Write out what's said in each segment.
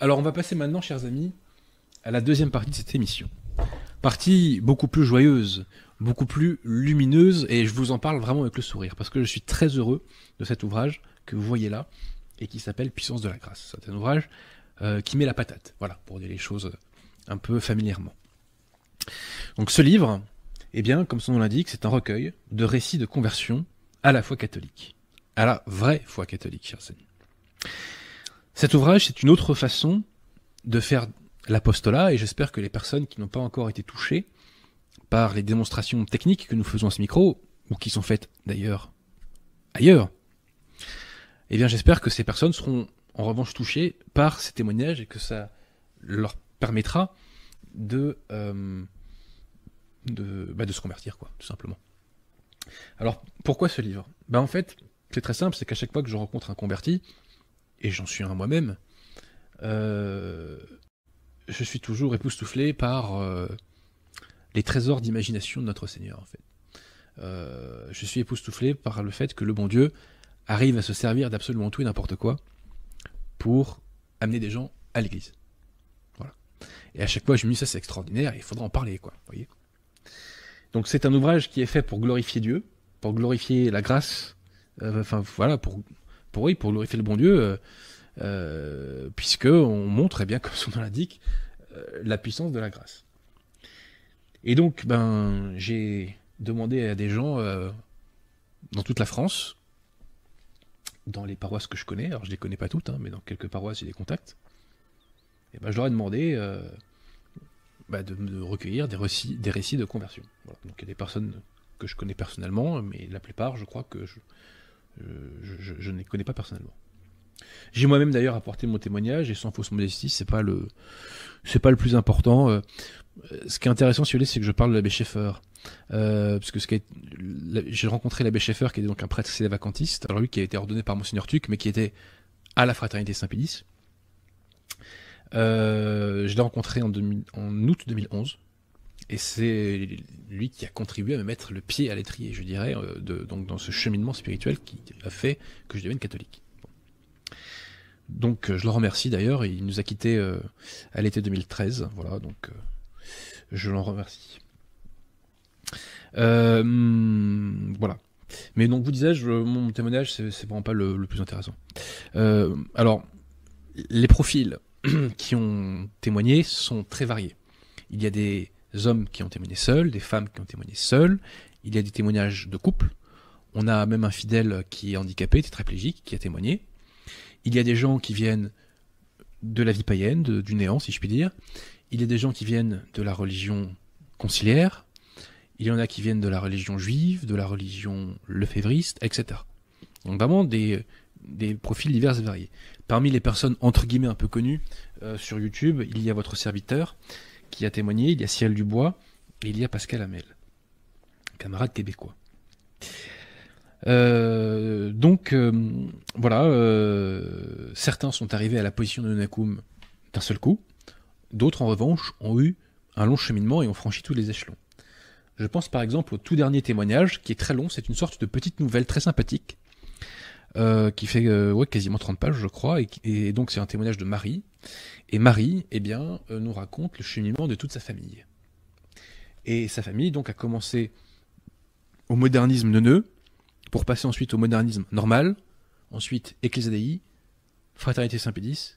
Alors on va passer maintenant, chers amis, à la deuxième partie de cette émission. Partie beaucoup plus joyeuse, beaucoup plus lumineuse, et je vous en parle vraiment avec le sourire, parce que je suis très heureux de cet ouvrage que vous voyez là, et qui s'appelle Puissance de la grâce. C'est un ouvrage euh, qui met la patate, voilà, pour dire les choses un peu familièrement. Donc ce livre, eh bien, comme son nom l'indique, c'est un recueil de récits de conversion à la foi catholique, à la vraie foi catholique, chers amis. Cet ouvrage, c'est une autre façon de faire l'apostolat, et j'espère que les personnes qui n'ont pas encore été touchées par les démonstrations techniques que nous faisons à ce micro, ou qui sont faites d'ailleurs ailleurs, eh bien j'espère que ces personnes seront en revanche touchées par ces témoignages et que ça leur permettra de, euh, de, bah, de se convertir, quoi, tout simplement. Alors pourquoi ce livre Bah En fait, c'est très simple, c'est qu'à chaque fois que je rencontre un converti, et j'en suis un moi-même, euh, je suis toujours époustouflé par euh, les trésors d'imagination de notre Seigneur, en fait. Euh, je suis époustouflé par le fait que le bon Dieu arrive à se servir d'absolument tout et n'importe quoi pour amener des gens à l'Église. Voilà. Et à chaque fois, je me dis ça, c'est extraordinaire, il faudra en parler, quoi. Voyez Donc c'est un ouvrage qui est fait pour glorifier Dieu, pour glorifier la grâce, enfin voilà, pour pour pour glorifier le bon Dieu, puisqu'on euh, euh, puisque on montre, eh bien, comme son nom l'indique, euh, la puissance de la grâce. Et donc, ben, j'ai demandé à des gens dans toute la France, dans les paroisses que je connais, alors je les connais pas toutes, hein, mais dans quelques paroisses j'ai des contacts, et eh ben je leur ai demandé bah, de, me recueillir des récits, des récits de conversion. Donc il y a des personnes que je connais personnellement, mais la plupart je crois que je, euh, je, ne les connais pas personnellement. J'ai moi-même d'ailleurs apporté mon témoignage et sans fausse modestie, c'est pas le c'est pas le plus important. Euh, ce qui est intéressant, si vous voulez, c'est que je parle de l'abbé Schaeffer. Euh, parce que ce j'ai rencontré l'abbé Schaeffer, qui est donc un prêtre sévacantiste, alors lui qui a été ordonné par Monseigneur Tuc, mais qui était à la fraternité Saint-Pédis. je l'ai rencontré en, en août 2011. Et c'est lui qui a contribué à me mettre le pied à l'étrier, je dirais, euh, de, donc dans ce cheminement spirituel qui a fait que je devienne catholique. Donc euh, je le remercie d'ailleurs, il nous a quittés euh, à l'été 2013, voilà, donc je l'en remercie. Euh, voilà. Mais donc vous disais-je, mon témoignage, c'est vraiment pas le, le plus intéressant. alors, les profils qui ont témoigné sont très variés. Il y a des des hommes qui ont témoigné seuls, des femmes qui ont témoigné seules. Il y a des témoignages de couples. On a même un fidèle qui est handicapé, tétraplégique, qui a témoigné. Il y a des gens qui viennent de la vie païenne, du néant, si je puis dire. Il y a des gens qui viennent de la religion conciliaire. Il y en a qui viennent de la religion juive, de la religion lefévriste, etc. Donc vraiment des, profils divers et variés. Parmi les personnes entre guillemets un peu connues euh, sur YouTube, il y a votre serviteur qui a témoigné, il y a Ciel Dubois, et il y a Pascal Hamel, camarade québécois. Euh, donc euh, voilà, euh, certains sont arrivés à la position de Nakoum d'un seul coup, d'autres en revanche ont eu un long cheminement et ont franchi tous les échelons. Je pense par exemple au tout dernier témoignage qui est très long, c'est une sorte de petite nouvelle très sympathique euh, qui fait euh, quasiment 30 pages, je crois, et, donc c'est un témoignage de Marie. Et Marie, eh bien, euh, nous raconte le cheminement de toute sa famille. Et sa famille, donc, a commencé au modernisme neuneux, pour passer ensuite au modernisme normal, ensuite Ecclésiadei, Fraternité Saint-Pédis,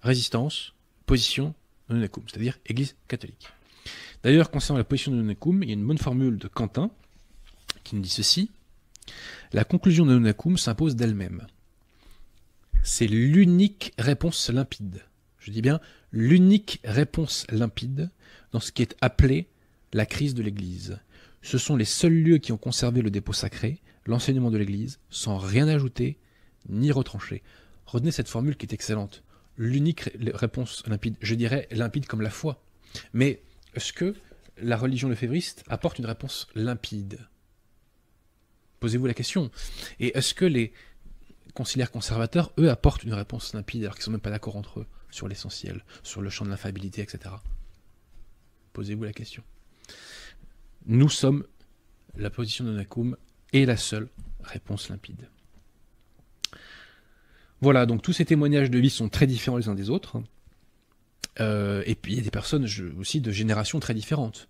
Résistance, Position Nonacum, c'est-à-dire Église catholique. D'ailleurs, concernant la position de Nonacum, il y a une bonne formule de Quentin qui nous dit ceci la conclusion de Nonacum s'impose d'elle-même. C'est l'unique réponse limpide, je dis bien l'unique réponse limpide dans ce qui est appelé la crise de l'Église. Ce sont les seuls lieux qui ont conservé le dépôt sacré, l'enseignement de l'Église, sans rien ajouter ni retrancher. Retenez cette formule qui est excellente. L'unique réponse limpide, je dirais limpide comme la foi. Mais est-ce que la religion lefévriste apporte une réponse limpide Posez-vous la question. Et est-ce que les conciliaires conservateurs, eux, apportent une réponse limpide alors qu'ils sont même pas d'accord entre eux sur l'essentiel, sur le champ de l'infabilité, etc. Posez-vous la question. Nous sommes la position de Nakoum et la seule réponse limpide. Voilà, donc tous ces témoignages de vie sont très différents les uns des autres. Euh, et puis il y a des personnes aussi de générations très différentes.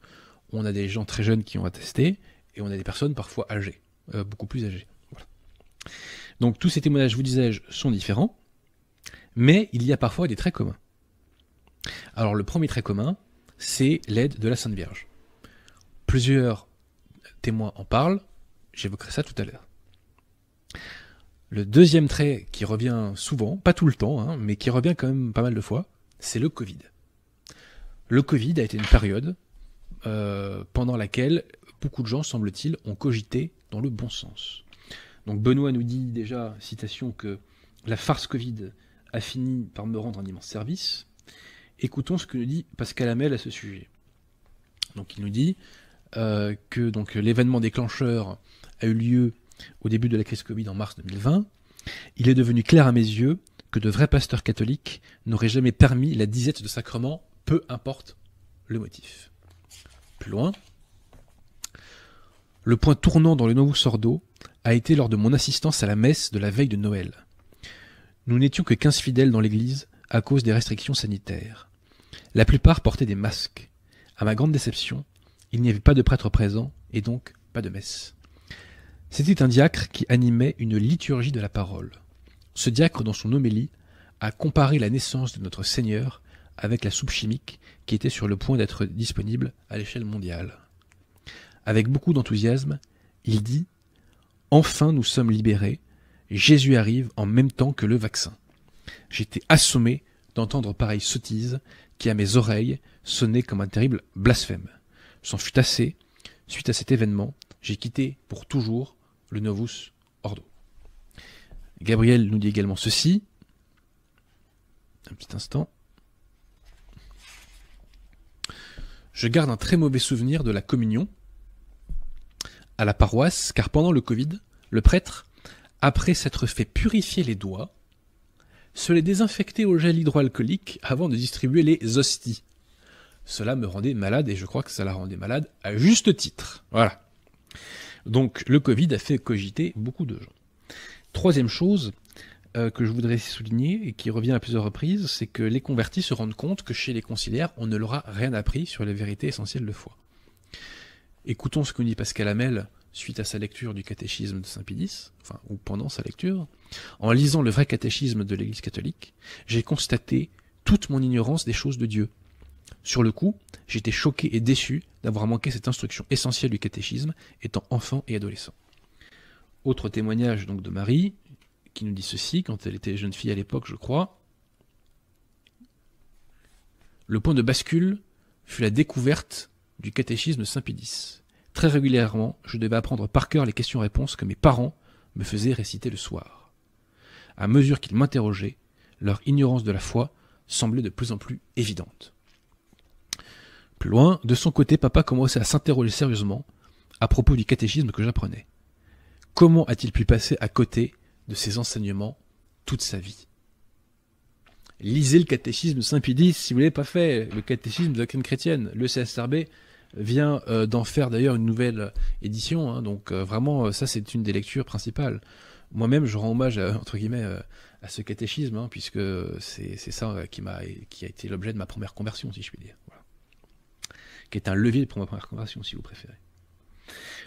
On a des gens très jeunes qui ont attesté, et on a des personnes parfois âgées. Euh, beaucoup plus âgés. Donc tous ces témoignages, vous disais-je, sont différents, mais il y a parfois des traits communs. Alors le premier trait commun, c'est l'aide de la Sainte Vierge. Plusieurs témoins en parlent, j'évoquerai ça tout à l'heure. Le deuxième trait qui revient souvent, pas tout le temps, hein, mais qui revient quand même pas mal de fois, c'est le Covid. Le Covid a été une période euh, pendant laquelle beaucoup de gens, semble-t-il, ont cogité dans le bon sens. Donc Benoît nous dit déjà, citation, que la farce Covid a fini par me rendre un immense service. Écoutons ce que nous dit Pascal Hamel à ce sujet. Donc il nous dit euh, que donc l'événement déclencheur a eu lieu au début de la crise Covid en mars 2020. Il est devenu clair à mes yeux que de vrais pasteurs catholiques n'auraient jamais permis la disette de sacrement, peu importe le motif. Plus loin, le point tournant dans le nouveau Sordo a été lors de mon assistance à la messe de la veille de Noël. Nous n'étions que quinze fidèles dans l'église à cause des restrictions sanitaires. La plupart portaient des masques. À ma grande déception, il n'y avait pas de prêtre présent et donc pas de messe. C'était un diacre qui animait une liturgie de la parole. Ce diacre, dans son homélie, a comparé la naissance de notre Seigneur avec la soupe chimique qui était sur le point d'être disponible à l'échelle mondiale avec beaucoup d'enthousiasme, il dit ⁇ Enfin nous sommes libérés, Jésus arrive en même temps que le vaccin. J'étais assommé d'entendre pareille sottise qui à mes oreilles sonnait comme un terrible blasphème. S'en fut assez, suite à cet événement, j'ai quitté pour toujours le Novus Ordo. Gabriel nous dit également ceci. Un petit instant. Je garde un très mauvais souvenir de la communion, à la paroisse, car pendant le Covid, le prêtre, après s'être fait purifier les doigts, se les désinfectait au gel hydroalcoolique avant de distribuer les hosties. Cela me rendait malade et je crois que ça la rendait malade à juste titre. Voilà. Donc le Covid a fait cogiter beaucoup de gens. Troisième chose euh, que je voudrais souligner et qui revient à plusieurs reprises, c'est que les convertis se rendent compte que chez les conciliaires, on ne leur a rien appris sur les vérités essentielles de foi. Écoutons ce que dit Pascal Hamel suite à sa lecture du catéchisme de Saint Pédis, enfin, ou pendant sa lecture. En lisant le vrai catéchisme de l'Église catholique, j'ai constaté toute mon ignorance des choses de Dieu. Sur le coup, j'étais choqué et déçu d'avoir manqué cette instruction essentielle du catéchisme, étant enfant et adolescent. Autre témoignage donc de Marie, qui nous dit ceci, quand elle était jeune fille à l'époque, je crois. Le point de bascule fut la découverte du catéchisme Saint Pédis. Très régulièrement, je devais apprendre par cœur les questions-réponses que mes parents me faisaient réciter le soir. À mesure qu'ils m'interrogeaient, leur ignorance de la foi semblait de plus en plus évidente. Plus loin, de son côté, papa commençait à s'interroger sérieusement à propos du catéchisme que j'apprenais. Comment a-t-il pu passer à côté de ces enseignements toute sa vie Lisez le catéchisme Saint-Pédis si vous ne l'avez pas fait, le catéchisme de la chrétienne, le CSRB, vient euh, d'en faire d'ailleurs une nouvelle euh, édition. Hein. donc euh, vraiment, ça c'est une des lectures principales. Moi-même, je rends hommage à, entre guillemets à ce catéchisme, hein, puisque c'est ça qui m'a qui a été l'objet de ma première conversion, si je puis dire. Qui est un levier pour ma première conversion, si vous préférez.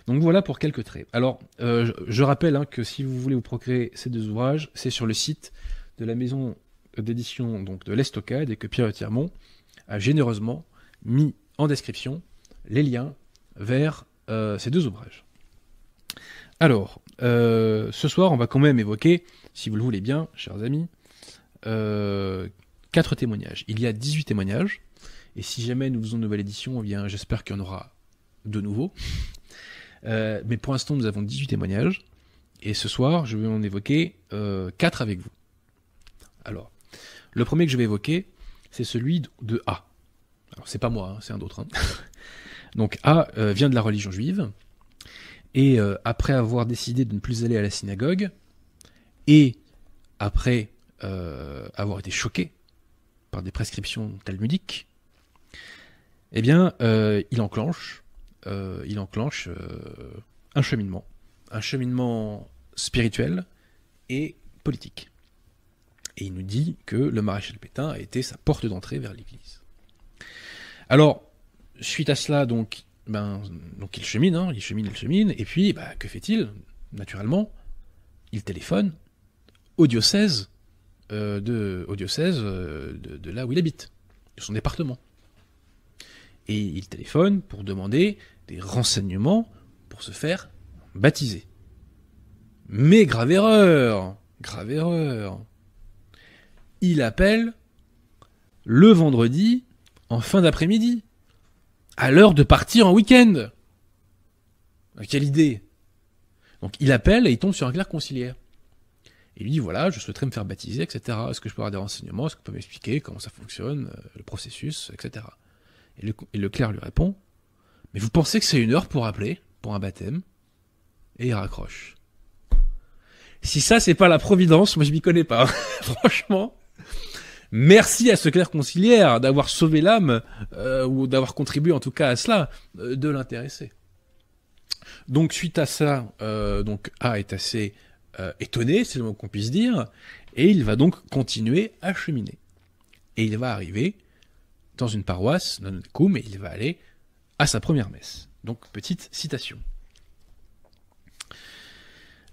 Donc voilà pour quelques traits. Alors, je, rappelle hein, que si vous voulez vous procréer ces deux ouvrages, c'est sur le site de la maison d'édition donc de l'Estocade et que Pierre Thiermont a généreusement mis en description les liens vers euh, ces deux ouvrages. Alors, euh, ce soir, on va quand même évoquer, si vous le voulez bien, chers amis, euh, quatre témoignages. Il y a 18 témoignages, et si jamais nous faisons une nouvelle édition, eh j'espère qu'il y en aura de nouveaux. mais pour l'instant, nous avons 18 témoignages, et ce soir, je vais en évoquer quatre avec vous. Alors, le premier que je vais évoquer, c'est celui de A. Alors, c'est pas moi, hein, c'est un autre. Hein. Donc A euh, vient de la religion juive, et euh, après avoir décidé de ne plus aller à la synagogue, et après euh, avoir été choqué par des prescriptions talmudiques, eh bien, il enclenche, il enclenche un cheminement, un cheminement spirituel et politique. Et il nous dit que le maréchal Pétain a été sa porte d'entrée vers l'Église. Alors, suite à cela, donc, ben, donc il chemine, hein, il chemine, il chemine, et puis, bah, que fait-il Naturellement, il téléphone au diocèse, euh, de, au diocèse euh, de, là où il habite, de son département. Et il téléphone pour demander des renseignements pour se faire baptiser. Mais grave erreur Grave erreur Il appelle le vendredi en fin d'après-midi à l'heure de partir en week-end. Ah, quelle idée Donc il appelle et il tombe sur un clerc conciliaire. Il lui dit voilà, je souhaiterais me faire baptiser, etc. Est-ce que je peux avoir des renseignements Est-ce que vous pouvez m'expliquer comment ça fonctionne, euh, le processus, etc. Et le, clerc lui répond mais vous pensez que c'est une heure pour appeler, pour un baptême Et il raccroche. Si ça c'est pas la providence, moi je m'y connais pas, franchement. Merci à ce clerc conciliaire d'avoir sauvé l'âme, euh, ou d'avoir contribué en tout cas à cela, euh, de l'intéresser. » Donc suite à ça, euh, donc A est assez étonné, c'est le mot qu'on puisse dire, et il va donc continuer à cheminer. Et il va arriver dans une paroisse, dans une et il va aller à sa première messe. Donc petite citation.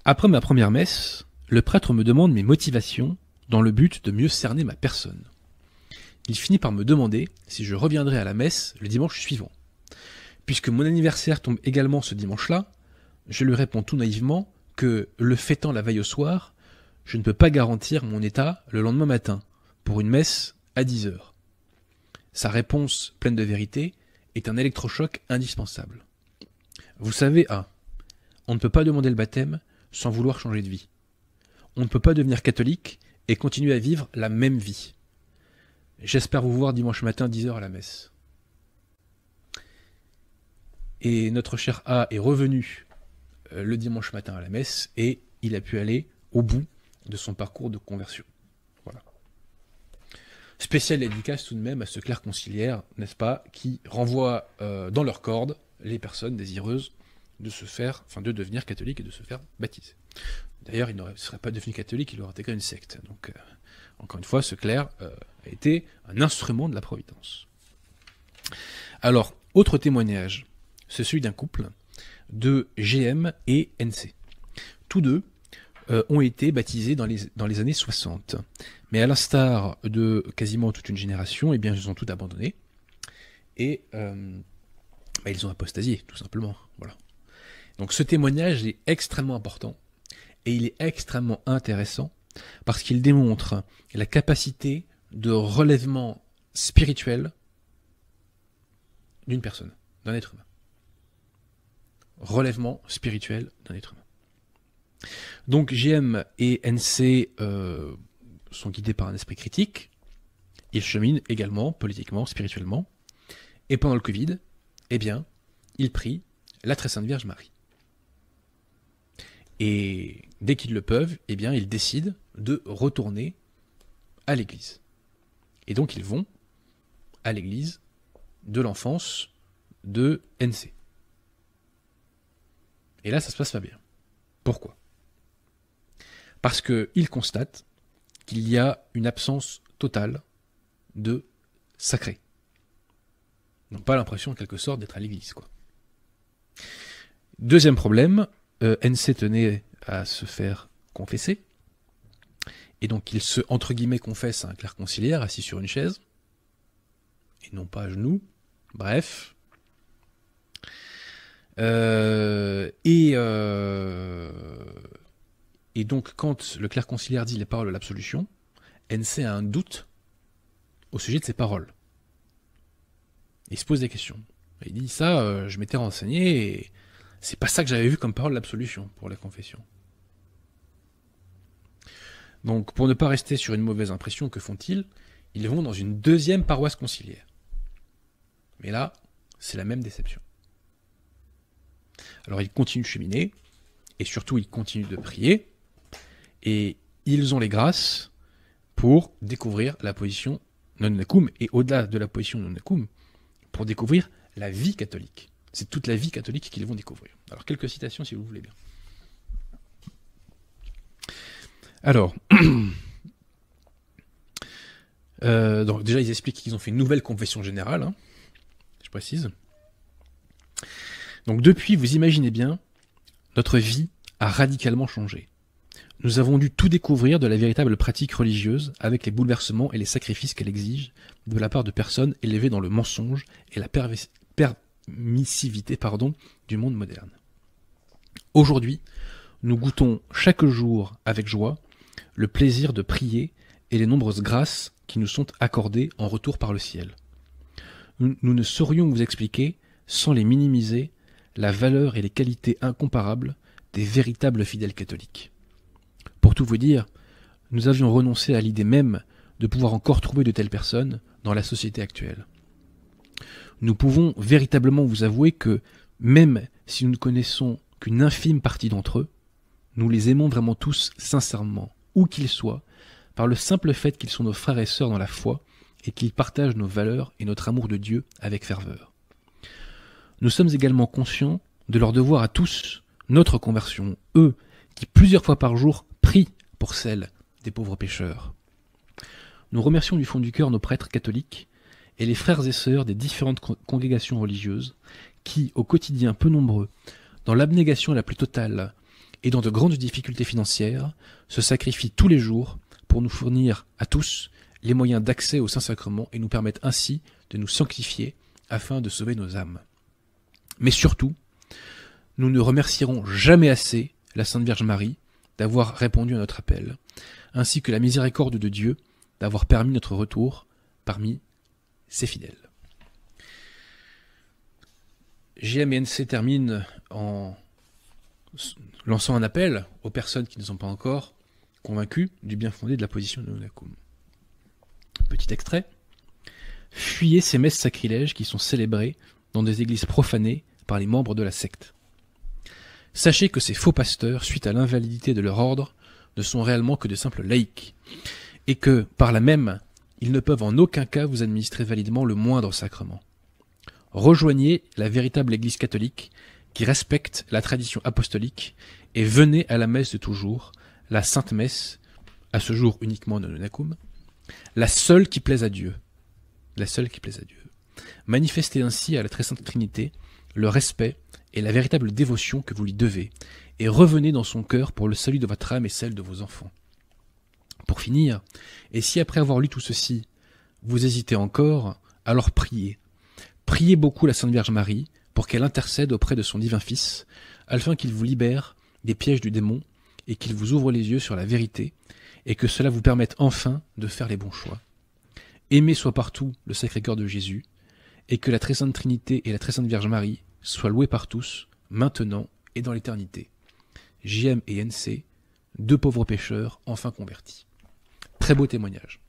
Après ma première messe, le prêtre me demande mes motivations dans le but de mieux cerner ma personne. Il finit par me demander si je reviendrai à la messe le dimanche suivant. Puisque mon anniversaire tombe également ce dimanche-là, je lui réponds tout naïvement que, le fêtant la veille au soir, je ne peux pas garantir mon état le lendemain matin, pour une messe à 10 heures. Sa réponse, pleine de vérité, est un électrochoc indispensable. Vous savez, A, ah, on ne peut pas demander le baptême sans vouloir changer de vie. On ne peut pas devenir catholique et continuer à vivre la même vie. J'espère vous voir dimanche matin 10h à la messe. Et notre cher A est revenu euh, le dimanche matin à la messe et il a pu aller au bout de son parcours de conversion. Voilà. Spécial dédicace tout de même à ce clerc conciliaire, n'est-ce pas, qui renvoie euh, dans leur cordes les personnes désireuses de se faire, enfin de devenir catholique et de se faire baptiser. D'ailleurs, il ne serait pas devenu catholique, il aurait été une secte. Donc, euh, encore une fois, ce clerc euh, a été un instrument de la providence. Alors, autre témoignage, c'est celui d'un couple de GM et NC. Tous deux euh, ont été baptisés dans les, dans les années 60. Mais à l'instar de quasiment toute une génération, eh bien, ils ont tout abandonné. Et bah, ils ont apostasié, tout simplement. Voilà. Donc ce témoignage est extrêmement important et il est extrêmement intéressant parce qu'il démontre la capacité de relèvement spirituel d'une personne, d'un être humain. Relèvement spirituel d'un être humain. Donc JM et NC euh, sont guidés par un esprit critique. Ils cheminent également politiquement, spirituellement. Et pendant le Covid, eh bien, ils prient la très sainte Vierge Marie. Et dès qu'ils le peuvent, eh bien, ils décident de retourner à l'église. Et donc, ils vont à l'église de l'enfance de NC. Et là, ça se passe pas bien. Pourquoi Parce qu'ils constatent qu'il y a une absence totale de sacré. Ils n'ont pas l'impression, en quelque sorte, d'être à l'église, quoi. Deuxième problème, euh, NC tenait à se faire confesser. Et donc il se, entre guillemets, confesse à un clerc conciliaire assis sur une chaise, et non pas à genoux. Bref. Euh, et, euh, et donc quand le clerc conciliaire dit les paroles de l'absolution, NC a un doute au sujet de ses paroles. il se pose des questions. Il dit ça, je m'étais renseigné, c'est pas ça que j'avais vu comme parole d'absolution pour la confession. Donc, pour ne pas rester sur une mauvaise impression, que font-ils Ils vont dans une deuxième paroisse conciliaire. Mais là, c'est la même déception. Alors, ils continuent de cheminer, et surtout, ils continuent de prier, et ils ont les grâces pour découvrir la position non et au-delà de la position non pour découvrir la vie catholique. C'est toute la vie catholique qu'ils vont découvrir. Alors, quelques citations si vous voulez bien. Alors, euh, donc déjà, ils expliquent qu'ils ont fait une nouvelle confession générale, hein. je précise. Donc, depuis, vous imaginez bien, notre vie a radicalement changé. Nous avons dû tout découvrir de la véritable pratique religieuse avec les bouleversements et les sacrifices qu'elle exige de la part de personnes élevées dans le mensonge et la perversité missivité pardon, du monde moderne. Aujourd'hui, nous goûtons chaque jour avec joie le plaisir de prier et les nombreuses grâces qui nous sont accordées en retour par le ciel. Nous, ne saurions vous expliquer, sans les minimiser, la valeur et les qualités incomparables des véritables fidèles catholiques. Pour tout vous dire, nous avions renoncé à l'idée même de pouvoir encore trouver de telles personnes dans la société actuelle nous pouvons véritablement vous avouer que, même si nous ne connaissons qu'une infime partie d'entre eux, nous les aimons vraiment tous sincèrement, où qu'ils soient, par le simple fait qu'ils sont nos frères et sœurs dans la foi et qu'ils partagent nos valeurs et notre amour de Dieu avec ferveur. Nous sommes également conscients de leur devoir à tous, notre conversion, eux qui plusieurs fois par jour prient pour celle des pauvres pécheurs. Nous remercions du fond du cœur nos prêtres catholiques et les frères et sœurs des différentes congrégations religieuses qui, au quotidien peu nombreux, dans l'abnégation la plus totale et dans de grandes difficultés financières, se sacrifient tous les jours pour nous fournir à tous les moyens d'accès au Saint-Sacrement et nous permettent ainsi de nous sanctifier afin de sauver nos âmes. Mais surtout, nous ne remercierons jamais assez la Sainte Vierge Marie d'avoir répondu à notre appel, ainsi que la miséricorde de Dieu d'avoir permis notre retour parmi ses fidèles. JMNC termine en lançant un appel aux personnes qui ne sont pas encore convaincues du bien fondé de la position de l'ONU. Petit extrait. Fuyez ces messes sacrilèges qui sont célébrées dans des églises profanées par les membres de la secte. Sachez que ces faux pasteurs, suite à l'invalidité de leur ordre, ne sont réellement que de simples laïcs, et que, par la même, ils ne peuvent en aucun cas vous administrer validement le moindre sacrement. Rejoignez la véritable Église catholique qui respecte la tradition apostolique et venez à la messe de toujours, la Sainte Messe, à ce jour uniquement Nonunacum, la seule qui plaise à Dieu. La seule qui plaise à Dieu. Manifestez ainsi à la Très Sainte Trinité le respect et la véritable dévotion que vous lui devez, et revenez dans son cœur pour le salut de votre âme et celle de vos enfants. Pour finir, et si après avoir lu tout ceci, vous hésitez encore, alors priez. Priez beaucoup la Sainte Vierge Marie pour qu'elle intercède auprès de son divin Fils, afin qu'il vous libère des pièges du démon et qu'il vous ouvre les yeux sur la vérité, et que cela vous permette enfin de faire les bons choix. Aimez soit partout le Sacré-Cœur de Jésus, et que la Très Sainte Trinité et la Très Sainte Vierge Marie soient louées par tous, maintenant et dans l'éternité. JM et NC, deux pauvres pécheurs enfin convertis. Très beau témoignage.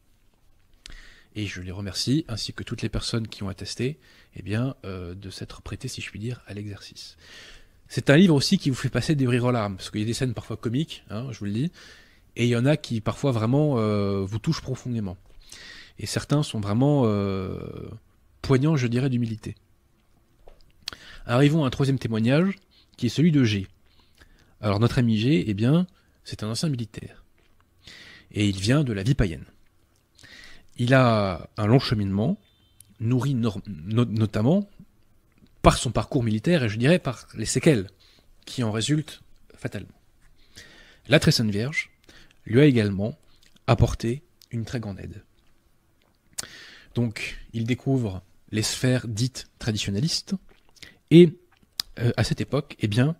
Et je les remercie, ainsi que toutes les personnes qui ont attesté, eh bien, euh, de s'être prêtées, si je puis dire, à l'exercice. C'est un livre aussi qui vous fait passer des rires aux larmes, parce qu'il y a des scènes parfois comiques, hein, je vous le dis, et il y en a qui parfois vraiment euh, vous touchent profondément. Et certains sont vraiment euh, poignants, je dirais, d'humilité. Arrivons à un troisième témoignage, qui est celui de G. Alors notre ami G, eh bien, c'est un ancien militaire et il vient de la vie païenne. Il a un long cheminement, nourri notamment par son parcours militaire et je dirais par les séquelles qui en résultent fatalement. La Très Sainte Vierge lui a également apporté une très grande aide. Donc il découvre les sphères dites traditionnalistes et euh, à cette époque, eh bien,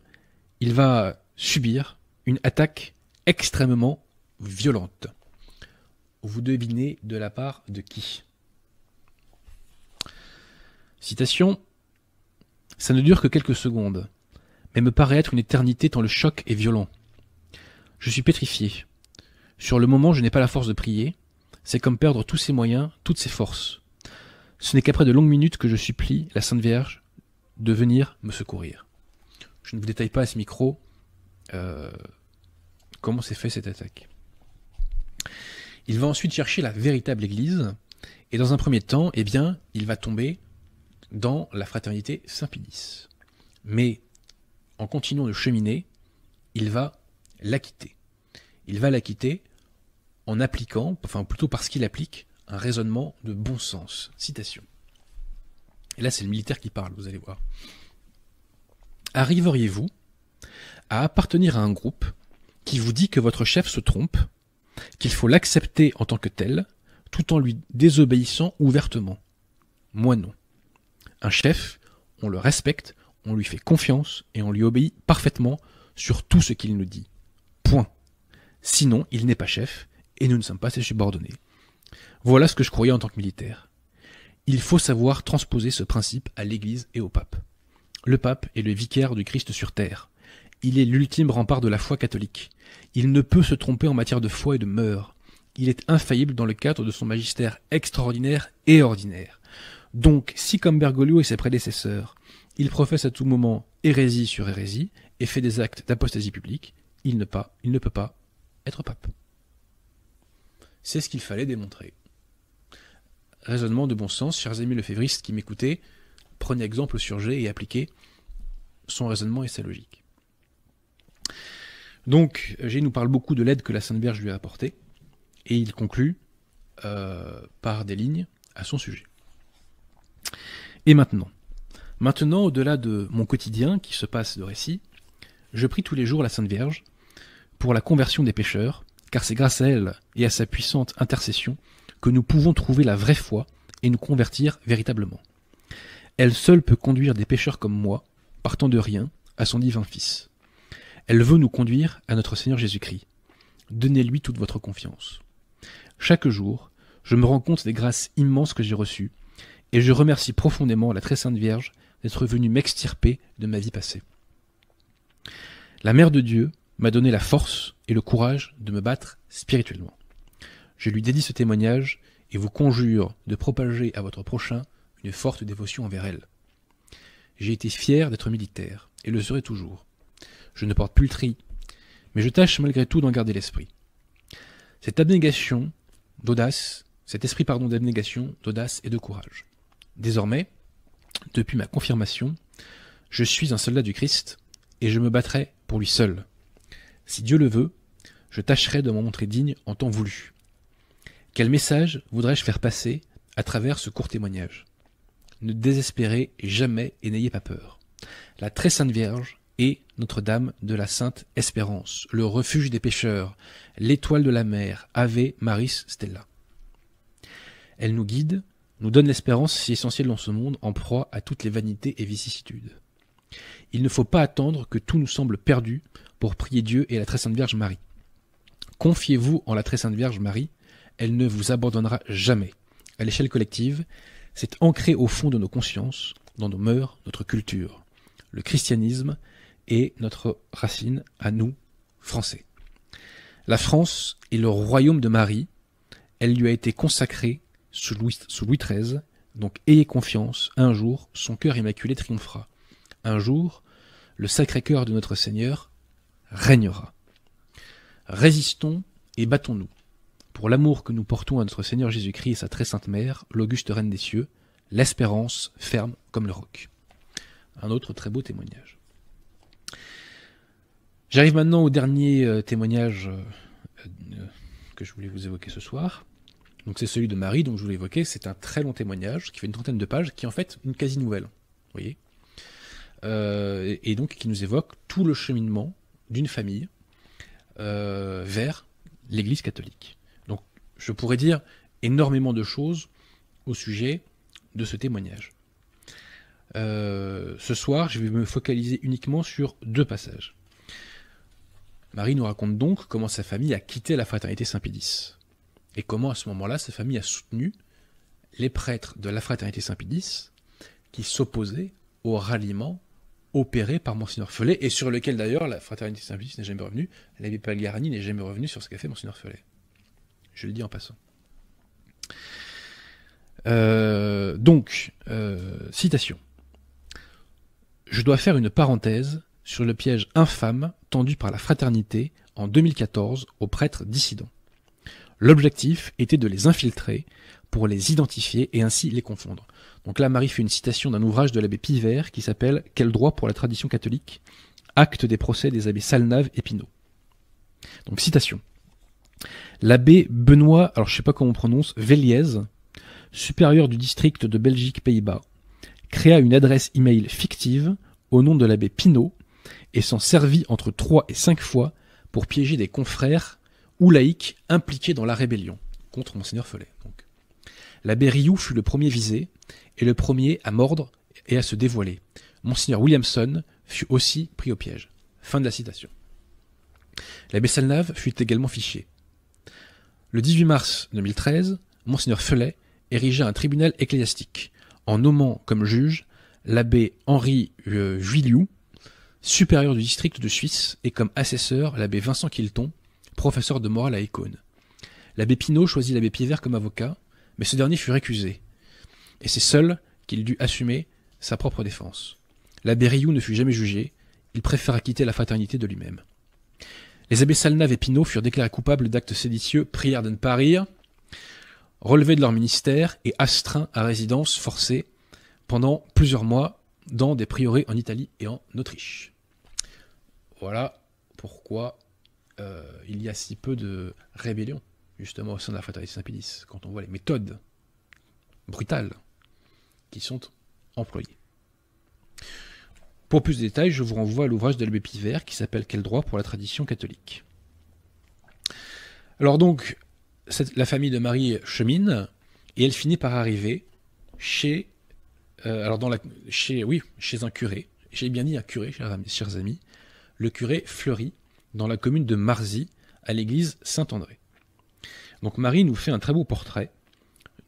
il va subir une attaque extrêmement violente. Vous devinez de la part de qui Citation. Ça ne dure que quelques secondes, mais me paraît être une éternité tant le choc est violent. Je suis pétrifié. Sur le moment, je n'ai pas la force de prier. C'est comme perdre tous ses moyens, toutes ses forces. Ce n'est qu'après de longues minutes que je supplie la Sainte Vierge de venir me secourir. Je ne vous détaille pas à ce micro euh, comment s'est fait cette attaque. Il va ensuite chercher la véritable Église, et dans un premier temps, eh bien, il va tomber dans la fraternité Saint-Pédis. Mais en continuant de cheminer, il va la quitter. Il va la quitter en appliquant, enfin plutôt parce qu'il applique, un raisonnement de bon sens. Citation. Et là, c'est le militaire qui parle, vous allez voir. Arriveriez-vous à appartenir à un groupe qui vous dit que votre chef se trompe qu'il faut l'accepter en tant que tel, tout en lui désobéissant ouvertement. Moi non. Un chef, on le respecte, on lui fait confiance et on lui obéit parfaitement sur tout ce qu'il nous dit. Point. Sinon, il n'est pas chef et nous ne sommes pas ses subordonnés. Voilà ce que je croyais en tant que militaire. Il faut savoir transposer ce principe à l'Église et au pape. Le pape est le vicaire du Christ sur terre. Il est l'ultime rempart de la foi catholique. Il ne peut se tromper en matière de foi et de mœurs. Il est infaillible dans le cadre de son magistère extraordinaire et ordinaire. Donc, si comme Bergoglio et ses prédécesseurs, il professe à tout moment hérésie sur hérésie et fait des actes d'apostasie publique, il ne, peut pas être pape. C'est ce qu'il fallait démontrer. Raisonnement de bon sens, chers amis le févriste qui m'écoutaient, prenez exemple sur G et appliquez son raisonnement et sa logique. Donc, G nous parle beaucoup de l'aide que la Sainte Vierge lui a apportée, et il conclut euh, par des lignes à son sujet. Et maintenant, maintenant au-delà de mon quotidien qui se passe de récit, je prie tous les jours la Sainte Vierge pour la conversion des pécheurs, car c'est grâce à elle et à sa puissante intercession que nous pouvons trouver la vraie foi et nous convertir véritablement. Elle seule peut conduire des pécheurs comme moi, partant de rien, à son divin Fils. Elle veut nous conduire à notre Seigneur Jésus-Christ. Donnez-lui toute votre confiance. Chaque jour, je me rends compte des grâces immenses que j'ai reçues, et je remercie profondément la très sainte Vierge d'être venue m'extirper de ma vie passée. La Mère de Dieu m'a donné la force et le courage de me battre spirituellement. Je lui dédie ce témoignage et vous conjure de propager à votre prochain une forte dévotion envers elle. J'ai été fier d'être militaire, et le serai toujours je ne porte plus le tri, mais je tâche malgré tout d'en garder l'esprit. Cette abnégation d'audace, cet esprit pardon d'abnégation, d'audace et de courage. Désormais, depuis ma confirmation, je suis un soldat du Christ et je me battrai pour lui seul. Si Dieu le veut, je tâcherai de m'en montrer digne en temps voulu. Quel message voudrais-je faire passer à travers ce court témoignage Ne désespérez jamais et n'ayez pas peur. La très sainte Vierge notre-Dame de la Sainte Espérance, le refuge des pécheurs, l'étoile de la mer, Ave Maris Stella. Elle nous guide, nous donne l'espérance si essentielle dans ce monde, en proie à toutes les vanités et vicissitudes. Il ne faut pas attendre que tout nous semble perdu pour prier Dieu et la Très Sainte Vierge Marie. Confiez-vous en la Très Sainte Vierge Marie, elle ne vous abandonnera jamais. À l'échelle collective, c'est ancré au fond de nos consciences, dans nos mœurs, notre culture. Le christianisme et notre racine à nous, Français. La France est le royaume de Marie, elle lui a été consacrée sous Louis, sous Louis XIII, donc ayez confiance, un jour, son cœur immaculé triomphera. Un jour, le Sacré-Cœur de notre Seigneur régnera. Résistons et battons-nous pour l'amour que nous portons à notre Seigneur Jésus-Christ et sa très sainte Mère, l'auguste Reine des cieux, l'espérance ferme comme le roc. Un autre très beau témoignage. J'arrive maintenant au dernier euh, témoignage euh, euh, que je voulais vous évoquer ce soir. Donc c'est celui de Marie, dont je voulais évoquer. C'est un très long témoignage qui fait une trentaine de pages, qui est en fait une quasi nouvelle. Vous voyez et donc qui nous évoque tout le cheminement d'une famille vers l'Église catholique. Donc je pourrais dire énormément de choses au sujet de ce témoignage. ce soir, je vais me focaliser uniquement sur deux passages. Marie nous raconte donc comment sa famille a quitté la fraternité Saint-Pédis, et comment à ce moment-là sa famille a soutenu les prêtres de la fraternité Saint-Pédis qui s'opposaient au ralliement opéré par Monsignor Felet, et sur lequel d'ailleurs la fraternité Saint-Pédis n'est jamais revenue, l'abbé Palgarani n'est jamais revenu sur ce qu'a fait Monsignor Follet. Je le dis en passant. Euh, donc, euh, citation. Je dois faire une parenthèse sur le piège infâme tendu par la fraternité en 2014 aux prêtres dissidents. L'objectif était de les infiltrer pour les identifier et ainsi les confondre. Donc là, Marie fait une citation d'un ouvrage de l'abbé Pivert qui s'appelle Quel droit pour la tradition catholique Acte des procès des abbés Salnave et Pinault. Donc citation. L'abbé Benoît, alors je sais pas comment on prononce, Véliez, supérieur du district de Belgique-Pays-Bas, créa une adresse email fictive au nom de l'abbé Pinault et s'en servit entre trois et cinq fois pour piéger des confrères ou laïcs impliqués dans la rébellion contre Monseigneur Follet L'abbé Rioux fut le premier visé et le premier à mordre et à se dévoiler. Monseigneur Williamson fut aussi pris au piège. Fin de la citation. L'abbé Salnave fut également fiché. Le 18 mars 2013, Monseigneur Follet érigea un tribunal ecclésiastique en nommant comme juge l'abbé Henri euh, supérieur du district de Suisse, et comme assesseur l'abbé Vincent Quilton, professeur de morale à Écône. L'abbé Pinault choisit l'abbé Piévert comme avocat, mais ce dernier fut récusé, et c'est seul qu'il dut assumer sa propre défense. L'abbé Rioux ne fut jamais jugé, il préféra quitter la fraternité de lui-même. Les abbés Salnave et Pinault furent déclarés coupables d'actes séditieux, prières de ne pas rire, relevés de leur ministère et astreints à résidence forcée pendant plusieurs mois dans des priorés en Italie et en Autriche. Voilà pourquoi euh, il y a si peu de rébellion, justement, au sein de la fraternité Saint-Pédis, quand on voit les méthodes brutales qui sont employées. Pour plus de détails, je vous renvoie à l'ouvrage de l'abbé Pivert qui s'appelle Quel droit pour la tradition catholique Alors donc, la famille de Marie chemine et elle finit par arriver chez, euh, alors dans la, chez, oui, chez un curé. J'ai bien dit un curé, chers amis le curé Fleury, dans la commune de Marzy, à l'église Saint-André. Donc Marie nous fait un très beau portrait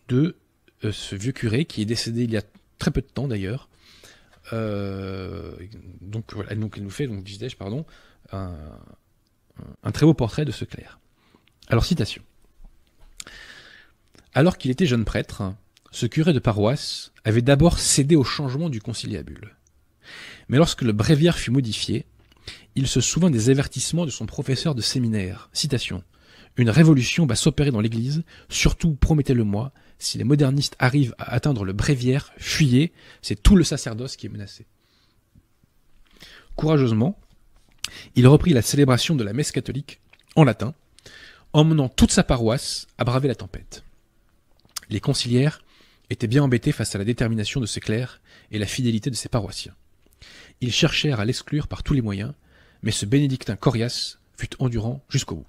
de euh, ce vieux curé qui est décédé il y a très peu de temps d'ailleurs. Euh, donc elle nous fait, donc un, un très beau portrait de ce clerc. Alors citation. Alors qu'il était jeune prêtre, ce curé de paroisse avait d'abord cédé au changement du conciliabule. Mais lorsque le bréviaire fut modifié, il se souvint des avertissements de son professeur de séminaire. Citation. Une révolution va s'opérer dans l'église, surtout promettez-le-moi, si les modernistes arrivent à atteindre le bréviaire, fuyez, c'est tout le sacerdoce qui est menacé. Courageusement, il reprit la célébration de la messe catholique en latin, emmenant toute sa paroisse à braver la tempête. Les conciliaires étaient bien embêtés face à la détermination de ses clercs et la fidélité de ses paroissiens. Ils cherchèrent à l'exclure par tous les moyens, mais ce bénédictin coriace fut endurant jusqu'au bout.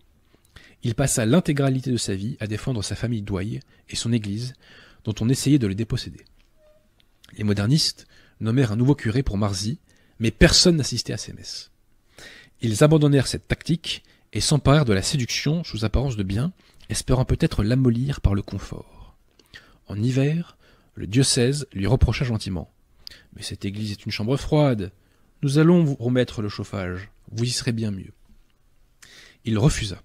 Il passa l'intégralité de sa vie à défendre sa famille d'Ouailles et son église, dont on essayait de le déposséder. Les modernistes nommèrent un nouveau curé pour Marzy, mais personne n'assistait à ses messes. Ils abandonnèrent cette tactique et s'emparèrent de la séduction sous apparence de bien, espérant peut-être l'amollir par le confort. En hiver, le diocèse lui reprocha gentiment. Mais cette église est une chambre froide. Nous allons vous remettre le chauffage vous y serez bien mieux. Il refusa.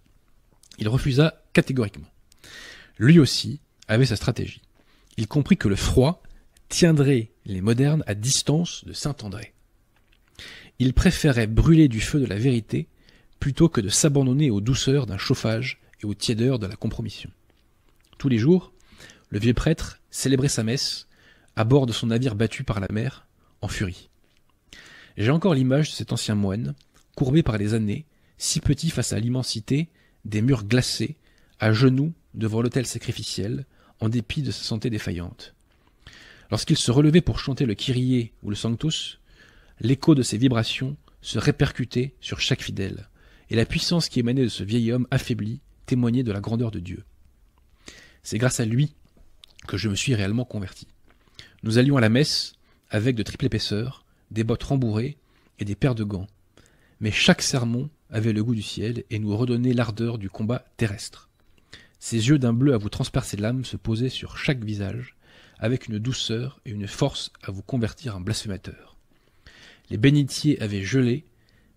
Il refusa catégoriquement. Lui aussi avait sa stratégie. Il comprit que le froid tiendrait les modernes à distance de Saint-André. Il préférait brûler du feu de la vérité plutôt que de s'abandonner aux douceurs d'un chauffage et aux tiédeurs de la compromission. Tous les jours, le vieux prêtre célébrait sa messe à bord de son navire battu par la mer, en furie. J'ai encore l'image de cet ancien moine courbé par les années, si petit face à l'immensité des murs glacés, à genoux devant l'autel sacrificiel, en dépit de sa santé défaillante. Lorsqu'il se relevait pour chanter le Kyrie ou le Sanctus, l'écho de ses vibrations se répercutait sur chaque fidèle, et la puissance qui émanait de ce vieil homme affaibli témoignait de la grandeur de Dieu. C'est grâce à lui que je me suis réellement converti. Nous allions à la messe avec de triple épaisseur, des bottes rembourrées et des paires de gants, mais chaque sermon avait le goût du ciel et nous redonnait l'ardeur du combat terrestre. Ses yeux d'un bleu à vous transpercer l'âme se posaient sur chaque visage, avec une douceur et une force à vous convertir en blasphémateur. Les bénitiers avaient gelé,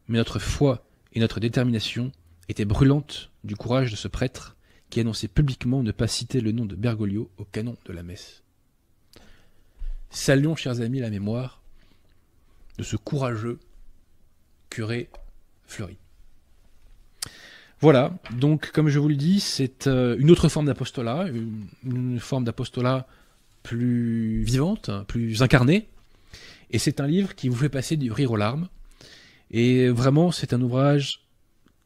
mais notre foi et notre détermination étaient brûlantes du courage de ce prêtre qui annonçait publiquement ne pas citer le nom de Bergoglio au canon de la messe. Saluons, chers amis, la mémoire de ce courageux curé Fleury. Voilà, donc comme je vous le dis, c'est euh, une autre forme d'apostolat, une, forme d'apostolat plus vivante, hein, plus incarnée, et c'est un livre qui vous fait passer du rire aux larmes, et vraiment c'est un ouvrage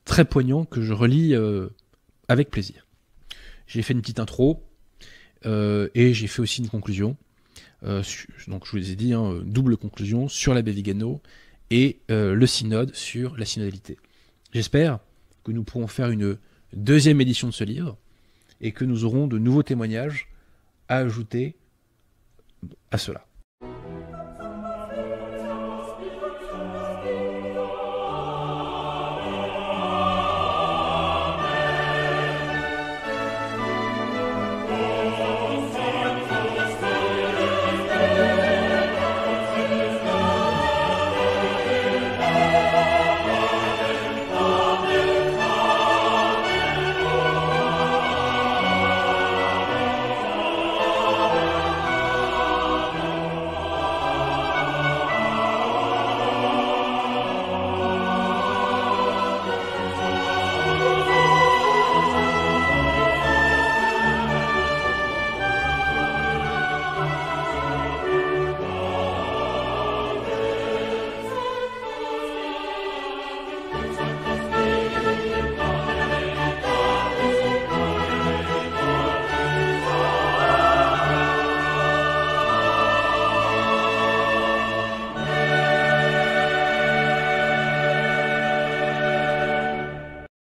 très poignant que je relis euh, avec plaisir. J'ai fait une petite intro, euh, et j'ai fait aussi une conclusion. donc je vous ai dit, hein, double conclusion sur l'abbé Vigano et euh, le synode sur la synodalité. J'espère que nous pourrons faire une deuxième édition de ce livre et que nous aurons de nouveaux témoignages à ajouter à cela.